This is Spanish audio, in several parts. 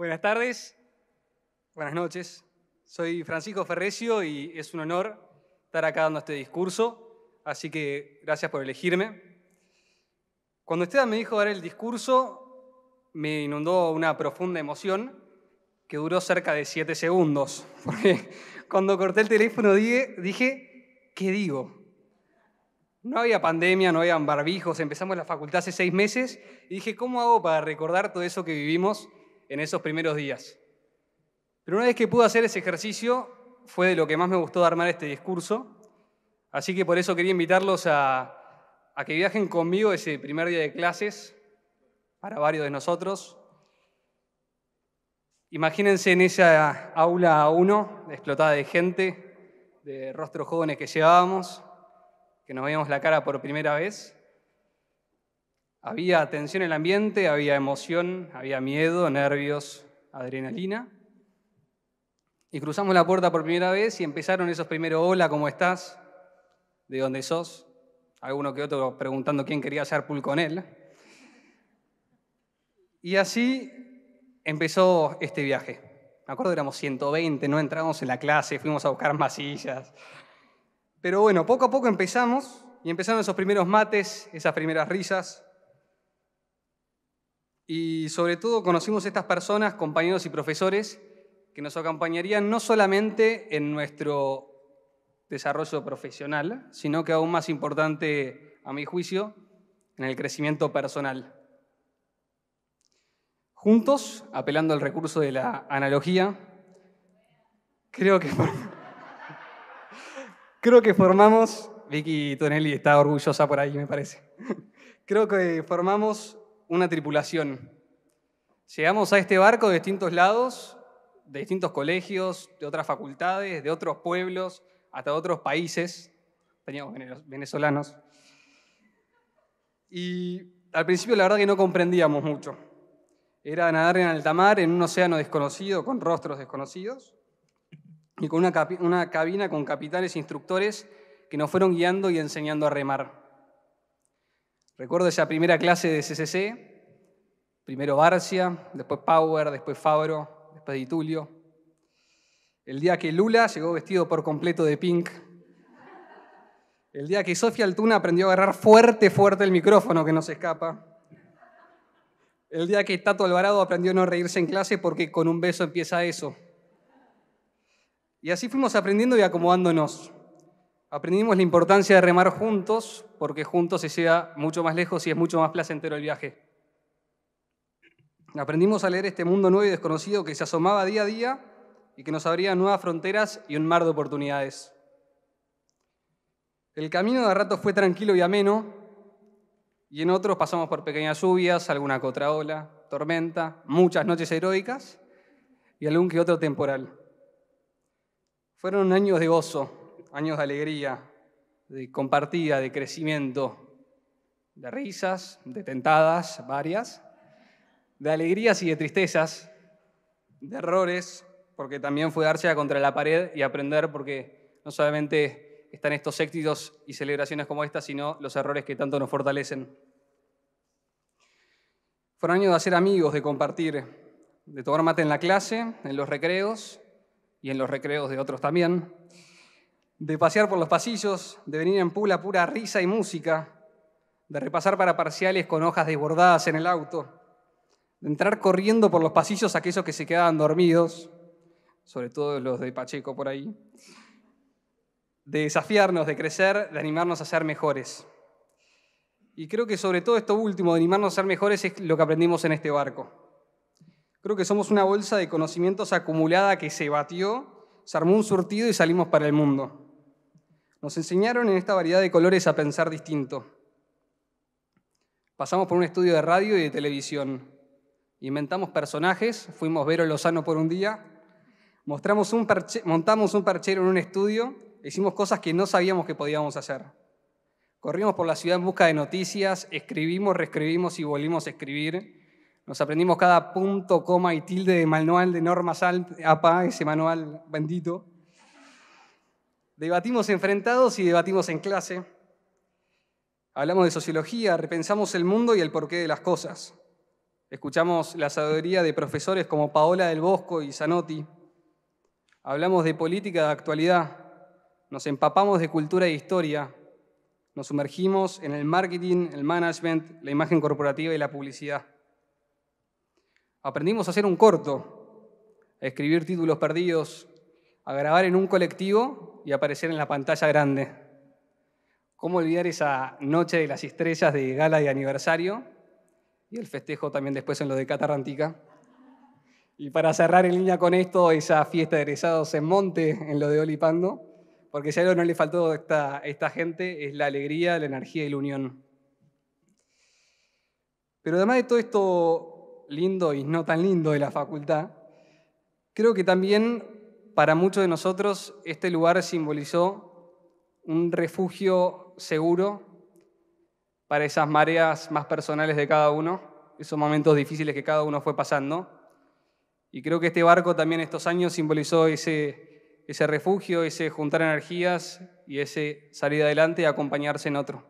Buenas tardes, buenas noches. Soy Francisco Ferrecio y es un honor estar acá dando este discurso, así que gracias por elegirme. Cuando usted me dijo dar el discurso, me inundó una profunda emoción que duró cerca de siete segundos, porque cuando corté el teléfono dije, dije, ¿qué digo? No había pandemia, no habían barbijos, empezamos la facultad hace seis meses y dije, ¿cómo hago para recordar todo eso que vivimos en esos primeros días. Pero una vez que pude hacer ese ejercicio, fue de lo que más me gustó de armar este discurso. Así que por eso quería invitarlos a, a que viajen conmigo ese primer día de clases para varios de nosotros. Imagínense en esa aula 1 explotada de gente, de rostros jóvenes que llevábamos, que nos veíamos la cara por primera vez. Había tensión en el ambiente, había emoción, había miedo, nervios, adrenalina. Y cruzamos la puerta por primera vez y empezaron esos primeros hola, ¿cómo estás? ¿De dónde sos? Alguno que otro preguntando quién quería hacer pool con él. Y así empezó este viaje. Me acuerdo éramos 120, no entramos en la clase, fuimos a buscar más Pero bueno, poco a poco empezamos y empezaron esos primeros mates, esas primeras risas, y sobre todo conocimos estas personas, compañeros y profesores, que nos acompañarían no solamente en nuestro desarrollo profesional, sino que aún más importante, a mi juicio, en el crecimiento personal. Juntos, apelando al recurso de la analogía, creo que, creo que formamos, Vicky Tonelli está orgullosa por ahí, me parece, creo que formamos una tripulación. Llegamos a este barco de distintos lados, de distintos colegios, de otras facultades, de otros pueblos, hasta de otros países. Teníamos venezolanos. Y al principio la verdad que no comprendíamos mucho. Era nadar en alta mar, en un océano desconocido, con rostros desconocidos, y con una, una cabina con capitanes e instructores que nos fueron guiando y enseñando a remar. Recuerdo esa primera clase de CCC, primero Barcia, después Power, después Fabro, después Itulio. El día que Lula llegó vestido por completo de pink. El día que Sofía Altuna aprendió a agarrar fuerte, fuerte el micrófono que no se escapa. El día que Tato Alvarado aprendió a no reírse en clase porque con un beso empieza eso. Y así fuimos aprendiendo y acomodándonos. Aprendimos la importancia de remar juntos porque juntos se llega mucho más lejos y es mucho más placentero el viaje. Aprendimos a leer este mundo nuevo y desconocido que se asomaba día a día y que nos abría nuevas fronteras y un mar de oportunidades. El camino de ratos fue tranquilo y ameno, y en otros pasamos por pequeñas lluvias, alguna cotraola, tormenta, muchas noches heroicas y algún que otro temporal. Fueron años de gozo, años de alegría, de compartida, de crecimiento, de risas, de tentadas varias, de alegrías y de tristezas, de errores, porque también fue darse contra la pared y aprender, porque no solamente están estos éxitos y celebraciones como estas, sino los errores que tanto nos fortalecen. Fueron años de hacer amigos, de compartir, de tomar mate en la clase, en los recreos y en los recreos de otros también, de pasear por los pasillos, de venir en pula pura risa y música, de repasar para parciales con hojas desbordadas en el auto, de entrar corriendo por los pasillos aquellos que se quedaban dormidos, sobre todo los de Pacheco por ahí, de desafiarnos, de crecer, de animarnos a ser mejores. Y creo que sobre todo esto último, de animarnos a ser mejores, es lo que aprendimos en este barco. Creo que somos una bolsa de conocimientos acumulada que se batió, se armó un surtido y salimos para el mundo. Nos enseñaron en esta variedad de colores a pensar distinto. Pasamos por un estudio de radio y de televisión. Inventamos personajes, fuimos Vero Lozano por un día, montamos un perchero en un estudio, hicimos cosas que no sabíamos que podíamos hacer. Corrimos por la ciudad en busca de noticias, escribimos, reescribimos y volvimos a escribir. Nos aprendimos cada punto, coma y tilde de manual de normas APA, ese manual bendito. Debatimos enfrentados y debatimos en clase. Hablamos de sociología, repensamos el mundo y el porqué de las cosas. Escuchamos la sabiduría de profesores como Paola del Bosco y Zanotti. Hablamos de política de actualidad. Nos empapamos de cultura e historia. Nos sumergimos en el marketing, el management, la imagen corporativa y la publicidad. Aprendimos a hacer un corto, a escribir títulos perdidos, a grabar en un colectivo y aparecer en la pantalla grande. ¿Cómo olvidar esa noche de las estrellas de gala de aniversario y el festejo también después en lo de Catarrantica? Y para cerrar en línea con esto, esa fiesta de egresados en Monte, en lo de Olipando, porque si algo no le faltó esta, esta gente es la alegría, la energía y la unión. Pero además de todo esto lindo y no tan lindo de la facultad, creo que también para muchos de nosotros este lugar simbolizó un refugio seguro para esas mareas más personales de cada uno, esos momentos difíciles que cada uno fue pasando. Y creo que este barco también estos años simbolizó ese, ese refugio, ese juntar energías y ese salir adelante y acompañarse en otro.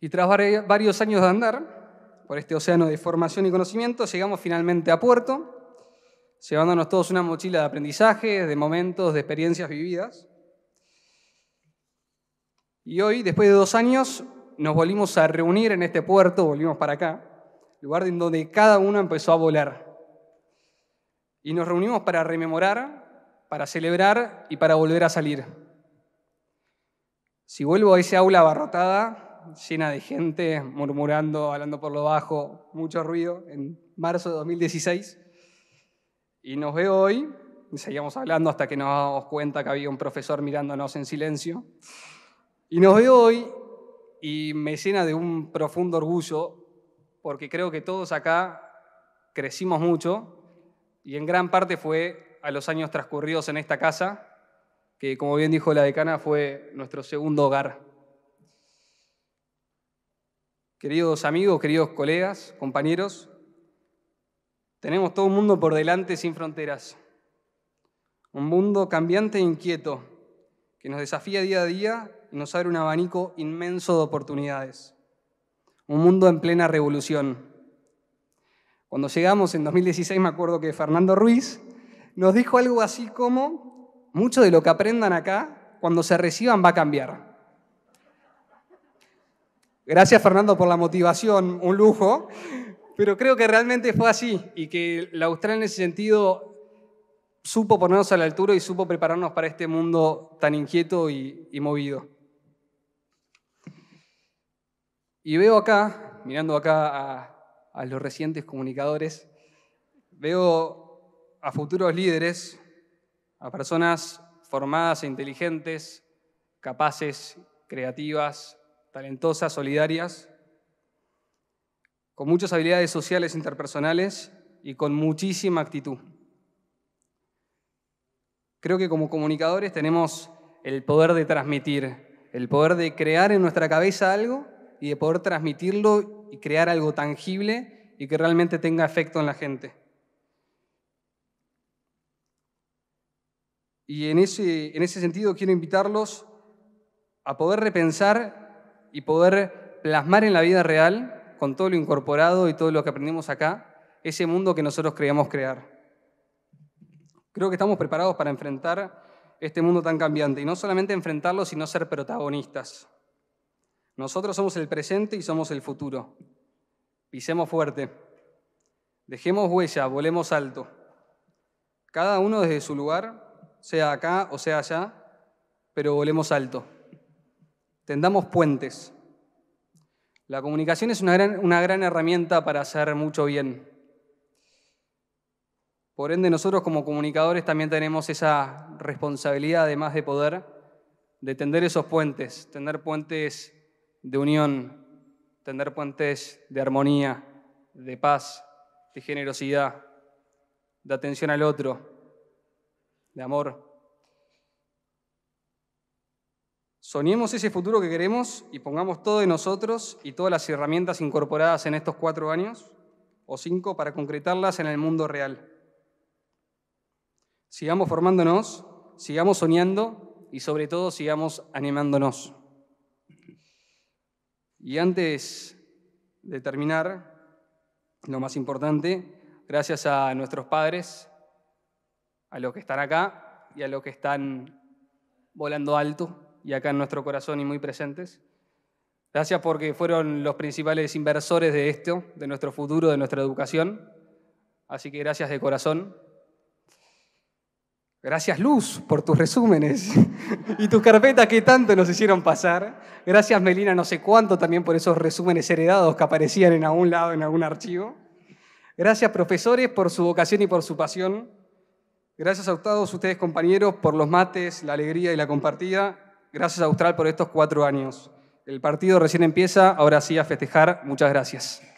Y tras varios años de andar por este océano de formación y conocimiento, llegamos finalmente a puerto llevándonos todos una mochila de aprendizaje, de momentos, de experiencias vividas. Y hoy, después de dos años, nos volvimos a reunir en este puerto, volvimos para acá, lugar en donde cada uno empezó a volar. Y nos reunimos para rememorar, para celebrar y para volver a salir. Si vuelvo a ese aula abarrotada, llena de gente, murmurando, hablando por lo bajo, mucho ruido, en marzo de 2016, y nos ve hoy, y seguíamos hablando hasta que nos damos cuenta que había un profesor mirándonos en silencio, y nos veo hoy y me llena de un profundo orgullo porque creo que todos acá crecimos mucho y en gran parte fue a los años transcurridos en esta casa, que como bien dijo la decana fue nuestro segundo hogar. Queridos amigos, queridos colegas, compañeros, tenemos todo un mundo por delante sin fronteras. Un mundo cambiante e inquieto que nos desafía día a día y nos abre un abanico inmenso de oportunidades. Un mundo en plena revolución. Cuando llegamos en 2016 me acuerdo que Fernando Ruiz nos dijo algo así como, mucho de lo que aprendan acá, cuando se reciban va a cambiar. Gracias Fernando por la motivación, un lujo. Pero creo que realmente fue así y que la australia en ese sentido supo ponernos a la altura y supo prepararnos para este mundo tan inquieto y, movido. Y veo acá, mirando acá a los recientes comunicadores, veo a futuros líderes, a personas formadas e inteligentes, capaces, creativas, talentosas, solidarias, con muchas habilidades sociales interpersonales y con muchísima actitud. Creo que como comunicadores tenemos el poder de transmitir, el poder de crear en nuestra cabeza algo y de poder transmitirlo y crear algo tangible y que realmente tenga efecto en la gente. Y en ese, en ese sentido quiero invitarlos a poder repensar y poder plasmar en la vida real con todo lo incorporado y todo lo que aprendimos acá, ese mundo que nosotros creíamos crear. Creo que estamos preparados para enfrentar este mundo tan cambiante y no solamente enfrentarlo, sino ser protagonistas. Nosotros somos el presente y somos el futuro. Pisemos fuerte. Dejemos huella, volemos alto. Cada uno desde su lugar, sea acá o sea allá, pero volemos alto. Tendamos puentes la comunicación es una gran, herramienta para hacer mucho bien. Por ende, nosotros como comunicadores también tenemos esa responsabilidad, además de poder, de tender esos puentes, tener puentes de unión, tener puentes de armonía, de paz, de generosidad, de atención al otro, de amor. Soñemos ese futuro que queremos y pongamos todo de nosotros y todas las herramientas incorporadas en estos cuatro años o cinco para concretarlas en el mundo real. Sigamos formándonos, sigamos soñando y sobre todo sigamos animándonos. Y antes de terminar, lo más importante, gracias a nuestros padres, a los que están acá y a los que están volando alto y acá en nuestro corazón y muy presentes. Gracias porque fueron los principales inversores de esto, de nuestro futuro, de nuestra educación. Así que gracias de corazón. Gracias Luz por tus resúmenes y tus carpetas que tanto nos hicieron pasar. Gracias Melina, no sé cuánto también por esos resúmenes heredados que aparecían en algún lado, en algún archivo. Gracias profesores por su vocación y por su pasión. Gracias a todos ustedes compañeros por los mates, la alegría y la compartida. Gracias a Austral por estos cuatro años. El partido recién empieza, ahora sí a festejar. Muchas gracias.